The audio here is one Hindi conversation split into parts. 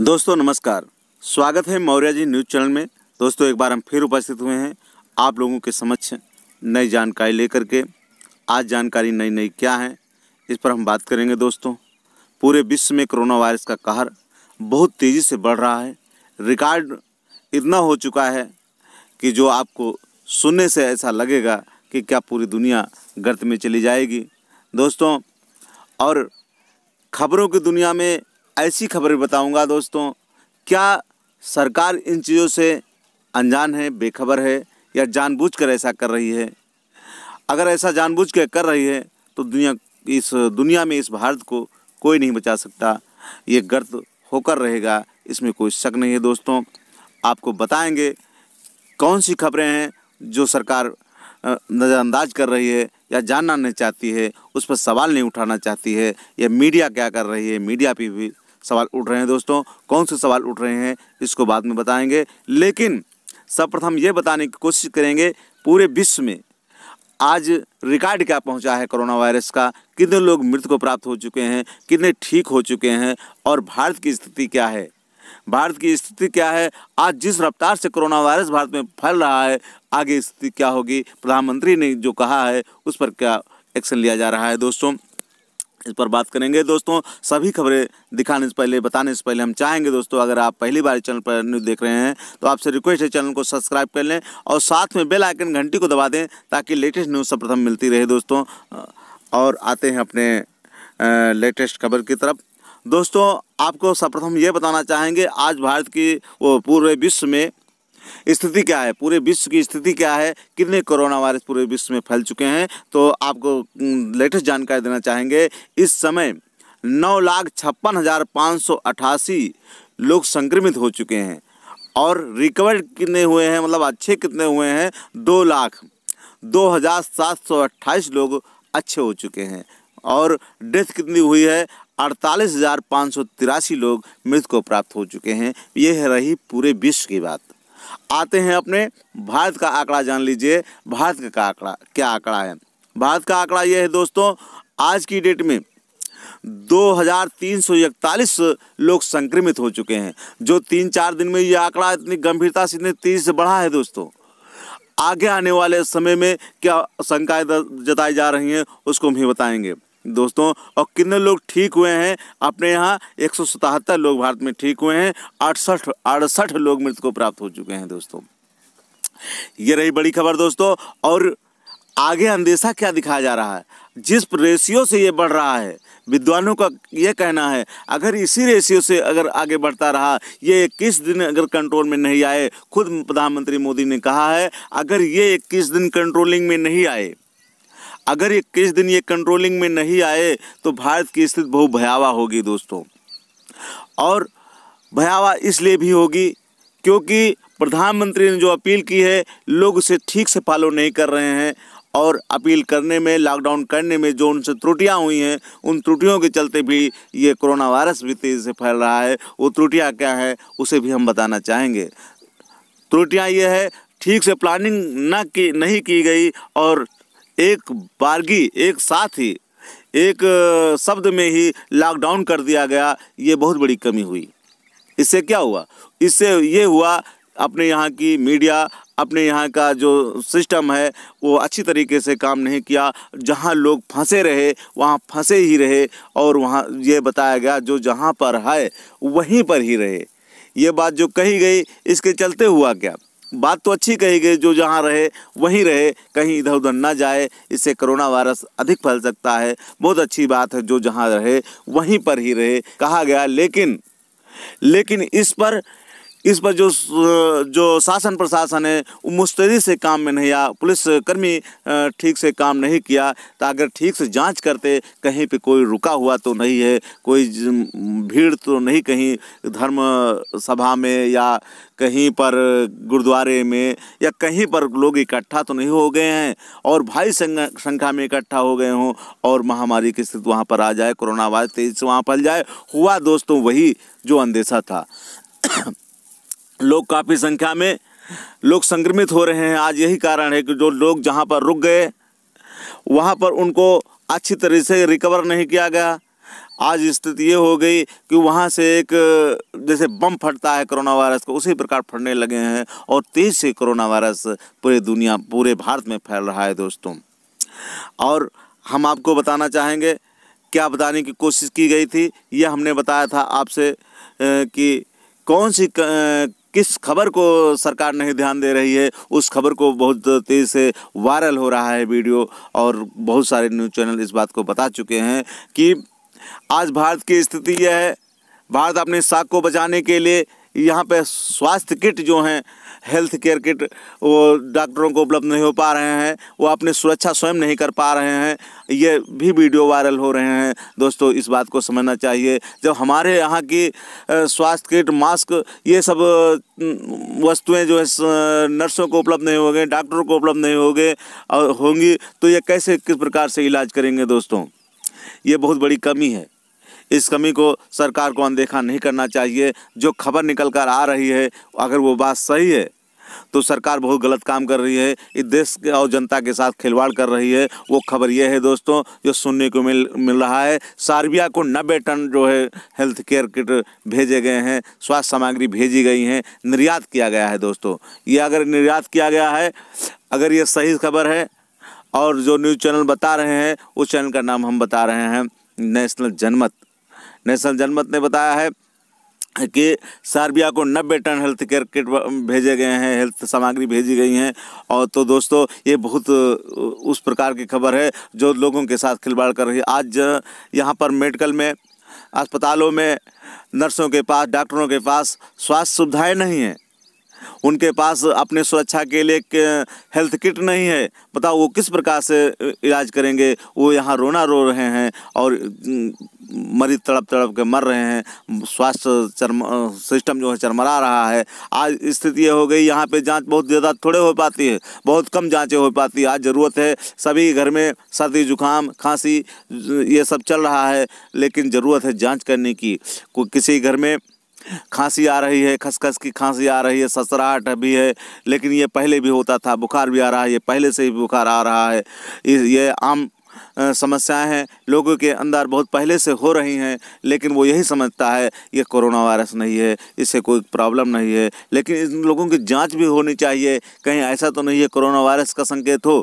दोस्तों नमस्कार स्वागत है मौर्य जी न्यूज़ चैनल में दोस्तों एक बार हम फिर उपस्थित हुए हैं आप लोगों के समक्ष नई जानकारी लेकर के आज जानकारी नई नई क्या है इस पर हम बात करेंगे दोस्तों पूरे विश्व में कोरोना वायरस का कहर बहुत तेज़ी से बढ़ रहा है रिकॉर्ड इतना हो चुका है कि जो आपको सुनने से ऐसा लगेगा कि क्या पूरी दुनिया गर्त में चली जाएगी दोस्तों और खबरों की दुनिया में ऐसी खबर बताऊंगा दोस्तों क्या सरकार इन चीज़ों से अनजान है बेखबर है या जानबूझकर ऐसा कर रही है अगर ऐसा जानबूझ कर रही है तो दुनिया इस दुनिया में इस भारत को कोई नहीं बचा सकता ये गर्त होकर रहेगा इसमें कोई शक नहीं है दोस्तों आपको बताएंगे कौन सी खबरें हैं जो सरकार नज़रअंदाज कर रही है या जानना नहीं चाहती है उस पर सवाल नहीं उठाना चाहती है या मीडिया क्या कर रही है मीडिया पर भी सवाल उठ रहे हैं दोस्तों कौन से सवाल उठ रहे हैं इसको बाद में बताएंगे लेकिन सर्वप्रथम ये बताने की कोशिश करेंगे पूरे विश्व में आज रिकॉर्ड क्या पहुंचा है कोरोना वायरस का कितने लोग मृत्यु को प्राप्त हो चुके हैं कितने ठीक हो चुके हैं और भारत की स्थिति क्या है भारत की स्थिति क्या है आज जिस रफ्तार से कोरोना वायरस भारत में फैल रहा है आगे स्थिति क्या होगी प्रधानमंत्री ने जो कहा है उस पर क्या एक्शन लिया जा रहा है दोस्तों इस पर बात करेंगे दोस्तों सभी खबरें दिखाने से पहले बताने से पहले हम चाहेंगे दोस्तों अगर आप पहली बार चैनल पर न्यूज़ देख रहे हैं तो आपसे रिक्वेस्ट है चैनल को सब्सक्राइब कर लें और साथ में बेल आइकन घंटी को दबा दें ताकि लेटेस्ट न्यूज़ सर्वप्रथम मिलती रहे दोस्तों और आते हैं अपने लेटेस्ट खबर की तरफ दोस्तों आपको सर्वप्रथम ये बताना चाहेंगे आज भारत की वो पूरे विश्व में स्थिति क्या है पूरे विश्व की स्थिति क्या है कितने कोरोना वायरस पूरे विश्व में फैल चुके हैं तो आपको लेटेस्ट जानकारी देना चाहेंगे इस समय नौ लाख छप्पन हज़ार पाँच सौ अट्ठासी लोग संक्रमित हो चुके हैं और रिकवर कितने हुए हैं मतलब अच्छे कितने हुए हैं दो लाख दो हज़ार सात सौ अट्ठाईस लोग अच्छे हो चुके हैं और डेथ कितनी हुई है अड़तालीस हज़ार पाँच सौ तिरासी लोग मृत को प्राप्त हो चुके हैं यह रही पूरे विश्व की बात आते हैं अपने भारत का आंकड़ा जान लीजिए भारत का आंकड़ा क्या आंकड़ा है भारत का आंकड़ा यह है दोस्तों आज की डेट में दो हजार तीन सौ इकतालीस लोग संक्रमित हो चुके हैं जो तीन चार दिन में ये आंकड़ा इतनी गंभीरता से इतनी तेजी से बढ़ा है दोस्तों आगे आने वाले समय में क्या शंकाएं जताई जा रही हैं उसको हम ही बताएंगे दोस्तों और कितने लोग ठीक हुए हैं अपने यहाँ एक लोग भारत में ठीक हुए हैं अड़सठ अड़सठ लोग मृत्यु को प्राप्त हो चुके हैं दोस्तों ये रही बड़ी खबर दोस्तों और आगे अंदेशा क्या दिखाया जा रहा है जिस रेशियो से ये बढ़ रहा है विद्वानों का ये कहना है अगर इसी रेशियो से अगर आगे बढ़ता रहा ये इक्कीस दिन अगर कंट्रोल में नहीं आए खुद प्रधानमंत्री मोदी ने कहा है अगर ये इक्कीस दिन कंट्रोलिंग में नहीं आए अगर ये किस दिन ये कंट्रोलिंग में नहीं आए तो भारत की स्थिति बहुत भयावह होगी दोस्तों और भयावह इसलिए भी होगी क्योंकि प्रधानमंत्री ने जो अपील की है लोग उसे ठीक से फॉलो नहीं कर रहे हैं और अपील करने में लॉकडाउन करने में जो उनसे त्रुटियां हुई हैं उन त्रुटियों के चलते भी ये कोरोना वायरस भी तेज़ी से फैल रहा है वो त्रुटियां क्या है उसे भी हम बताना चाहेंगे त्रुटियां ये है ठीक से प्लानिंग ना की नहीं की गई और एक बारगी एक साथ ही एक शब्द में ही लॉकडाउन कर दिया गया ये बहुत बड़ी कमी हुई इससे क्या हुआ इससे ये हुआ अपने यहाँ की मीडिया अपने यहाँ का जो सिस्टम है वो अच्छी तरीके से काम नहीं किया जहाँ लोग फंसे रहे वहाँ फंसे ही रहे और वहाँ ये बताया गया जो जहाँ पर है वहीं पर ही रहे ये बात जो कही गई इसके चलते हुआ क्या बात तो अच्छी कही गई जो जहाँ रहे वहीं रहे कहीं इधर उधर ना जाए इससे कोरोना वायरस अधिक फैल सकता है बहुत अच्छी बात है जो जहाँ रहे वहीं पर ही रहे कहा गया लेकिन लेकिन इस पर इस पर जो जो शासन प्रशासन है वो मुस्तैदी से काम में नहीं आया पुलिस कर्मी ठीक से काम नहीं किया तो अगर ठीक से जांच करते कहीं पे कोई रुका हुआ तो नहीं है कोई भीड़ तो नहीं कहीं धर्म सभा में या कहीं पर गुरुद्वारे में या कहीं पर लोग इकट्ठा तो नहीं हो गए हैं और भाई संख्या में इकट्ठा हो गए हों और महामारी की स्थिति वहाँ पर आ जाए कोरोना वायरस तेज से वहाँ फैल जाए हुआ दोस्तों वही जो अंदेशा था लोग काफ़ी संख्या में लोग संक्रमित हो रहे हैं आज यही कारण है कि जो लोग जहाँ पर रुक गए वहाँ पर उनको अच्छी तरह से रिकवर नहीं किया गया आज स्थिति ये हो गई कि वहाँ से एक जैसे बम फटता है कोरोना वायरस का उसी प्रकार फटने लगे हैं और तेज़ से कोरोना वायरस पूरे दुनिया पूरे भारत में फैल रहा है दोस्तों और हम आपको बताना चाहेंगे क्या बताने की कोशिश की गई थी यह हमने बताया था आपसे कि कौन सी किस खबर को सरकार नहीं ध्यान दे रही है उस खबर को बहुत तेज़ से वायरल हो रहा है वीडियो और बहुत सारे न्यूज़ चैनल इस बात को बता चुके हैं कि आज भारत की स्थिति यह है भारत अपने साख को बचाने के लिए यहाँ पे स्वास्थ्य किट जो हैं हेल्थ केयर किट वो डॉक्टरों को उपलब्ध नहीं हो पा रहे हैं वो अपनी सुरक्षा स्वयं नहीं कर पा रहे हैं ये भी वीडियो वायरल हो रहे हैं दोस्तों इस बात को समझना चाहिए जब हमारे यहाँ की स्वास्थ्य किट मास्क ये सब वस्तुएं जो है नर्सों को उपलब्ध नहीं हो गए डॉक्टरों को उपलब्ध नहीं हो गए और होंगी तो ये कैसे किस प्रकार से इलाज करेंगे दोस्तों ये बहुत बड़ी कमी है इस कमी को सरकार को अनदेखा नहीं करना चाहिए जो खबर निकल कर आ रही है अगर वो बात सही है तो सरकार बहुत गलत काम कर रही है इस देश और जनता के साथ खिलवाड़ कर रही है वो खबर ये है दोस्तों जो सुनने को मिल मिल रहा है सार्बिया को नब्बे टन जो है हेल्थ केयर किट भेजे गए हैं स्वास्थ्य सामग्री भेजी गई हैं निर्यात किया गया है दोस्तों ये अगर निर्यात किया गया है अगर ये सही खबर है और जो न्यूज़ चैनल बता रहे हैं उस चैनल का नाम हम बता रहे हैं नेशनल जनमत नेशनल जनमत ने बताया है कि सार्बिया को 90 टन हेल्थ केयर किट भेजे गए हैं हेल्थ सामग्री भेजी गई हैं और तो दोस्तों ये बहुत उस प्रकार की खबर है जो लोगों के साथ खिलवाड़ कर रही है आज यहाँ पर मेडिकल में अस्पतालों में नर्सों के पास डॉक्टरों के पास स्वास्थ्य सुविधाएं नहीं हैं उनके पास अपने सुरक्षा के लिए हेल्थ किट नहीं है बताओ वो किस प्रकार से इलाज करेंगे वो यहाँ रोना रो रहे हैं और मरीज तड़प तड़प के मर रहे हैं स्वास्थ्य चरम सिस्टम जो है चरमरा रहा है आज स्थिति ये हो गई यहाँ पे जांच बहुत ज़्यादा थोड़े हो पाती है बहुत कम जांचें हो पाती है आज ज़रूरत है सभी घर में सर्दी जुकाम खांसी ये सब चल रहा है लेकिन ज़रूरत है जांच करने की कोई किसी घर में खांसी आ रही है खसखस की खांसी आ रही है ससराहट भी है लेकिन ये पहले भी होता था बुखार भी आ रहा है ये पहले से ही बुखार आ रहा है ये आम समस्याएं हैं लोगों के अंदर बहुत पहले से हो रही हैं लेकिन वो यही समझता है ये कोरोना वायरस नहीं है इससे कोई प्रॉब्लम नहीं है लेकिन इन लोगों की जांच भी होनी चाहिए कहीं ऐसा तो नहीं है कोरोना वायरस का संकेत हो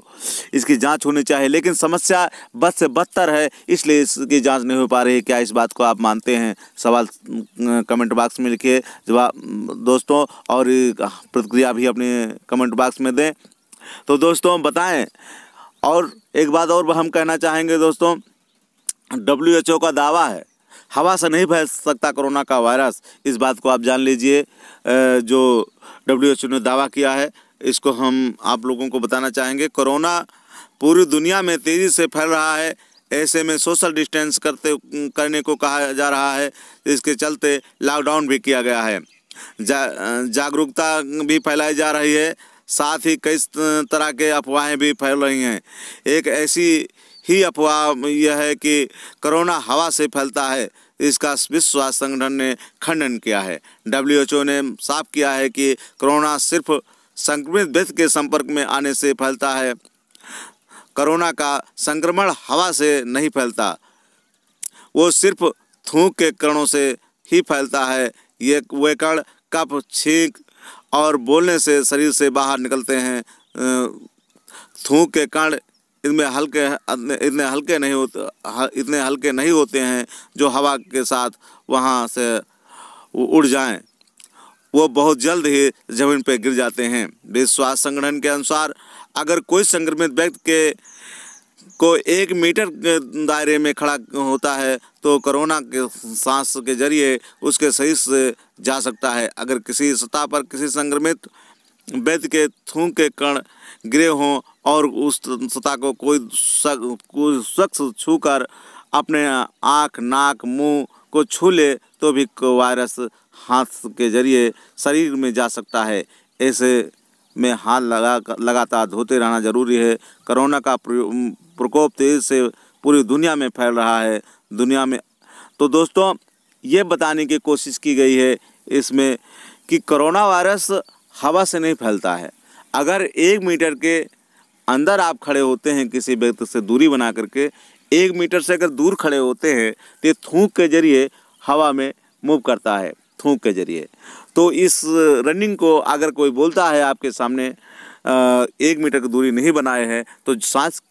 इसकी जांच होनी चाहिए लेकिन समस्या बद से बदतर है इसलिए इसकी जाँच नहीं हो पा रही क्या इस बात को आप मानते हैं सवाल कमेंट बॉक्स में लिखिए जवाब दोस्तों और प्रतिक्रिया भी अपने कमेंट बॉक्स में दें तो दोस्तों बताएँ और एक बात और हम कहना चाहेंगे दोस्तों डब्ल्यू एच ओ का दावा है हवा से नहीं फैल सकता कोरोना का वायरस इस बात को आप जान लीजिए जो डब्ल्यू एच ओ ने दावा किया है इसको हम आप लोगों को बताना चाहेंगे कोरोना पूरी दुनिया में तेज़ी से फैल रहा है ऐसे में सोशल डिस्टेंस करते करने को कहा जा रहा है इसके चलते लॉकडाउन भी किया गया है जा, जागरूकता भी फैलाई जा रही है साथ ही कई तरह के अफवाहें भी फैल रही हैं एक ऐसी ही अफवाह यह है कि कोरोना हवा से फैलता है इसका विश्व स्वास्थ्य संगठन ने खंडन किया है डब्ल्यूएचओ ने साफ किया है कि कोरोना सिर्फ संक्रमित व्यक्ति के संपर्क में आने से फैलता है कोरोना का संक्रमण हवा से नहीं फैलता वो सिर्फ थूक के कणों से ही फैलता है ये वे कप छींक और बोलने से शरीर से बाहर निकलते हैं थूक के कण इनमें हल्के इतने हल्के नहीं होते इतने हल्के नहीं होते हैं जो हवा के साथ वहाँ से उड़ जाएं वो बहुत जल्द ही जमीन पर गिर जाते हैं विश्व स्वास्थ्य संगठन के अनुसार अगर कोई संक्रमित व्यक्ति के को एक मीटर दायरे में खड़ा होता है तो कोरोना के सांस के जरिए उसके सही से जा सकता है अगर किसी सतह पर किसी संक्रमित वैद्य के थूक के कण गिरे हों और उस सतह को कोई कोई शख्स छू कर अपने आँख नाक मुंह को छू ले तो भी वायरस हाथ के जरिए शरीर में जा सकता है ऐसे में हाथ लगा लगातार धोते रहना जरूरी है कोरोना का प्रकोप तेज़ से पूरी दुनिया में फैल रहा है दुनिया में तो दोस्तों ये बताने की कोशिश की गई है इसमें कि कोरोना वायरस हवा से नहीं फैलता है अगर एक मीटर के अंदर आप खड़े होते हैं किसी व्यक्ति से दूरी बना करके एक मीटर से अगर दूर खड़े होते हैं तो ये थूक के जरिए हवा में मूव करता है थूक के जरिए तो इस रनिंग को अगर कोई बोलता है आपके सामने एक मीटर की दूरी नहीं बनाए हैं तो सांस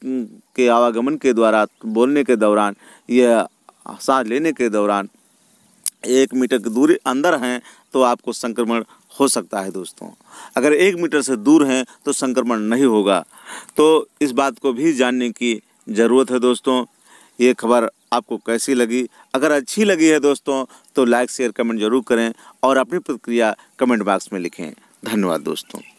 के आवागमन के द्वारा बोलने के दौरान या सांस लेने के दौरान एक मीटर की दूरी अंदर हैं तो आपको संक्रमण हो सकता है दोस्तों अगर एक मीटर से दूर हैं तो संक्रमण नहीं होगा तो इस बात को भी जानने की ज़रूरत है दोस्तों ये खबर आपको कैसी लगी अगर अच्छी लगी है दोस्तों तो लाइक शेयर कमेंट जरूर करें और अपनी प्रतिक्रिया कमेंट बॉक्स में लिखें धन्यवाद दोस्तों